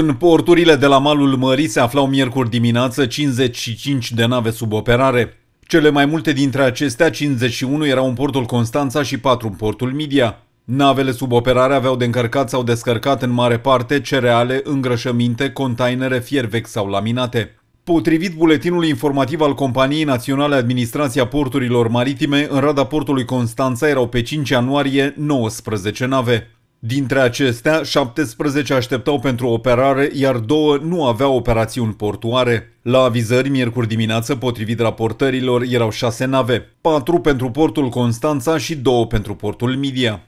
În porturile de la malul Mării se aflau miercuri dimineață 55 de nave sub operare. Cele mai multe dintre acestea, 51, erau în portul Constanța și 4 în portul Midia. Navele sub operare aveau de încărcat sau descărcat în mare parte cereale, îngrășăminte, containere, fier vechi sau laminate. Potrivit buletinului informativ al Companiei Naționale Administrația Porturilor Maritime, în rada portului Constanța erau pe 5 ianuarie 19 nave. Dintre acestea, 17 așteptau pentru operare, iar două nu aveau operațiuni portuare. La avizări, miercuri dimineață, potrivit raportărilor, erau șase nave, patru pentru portul Constanța și două pentru portul Midia.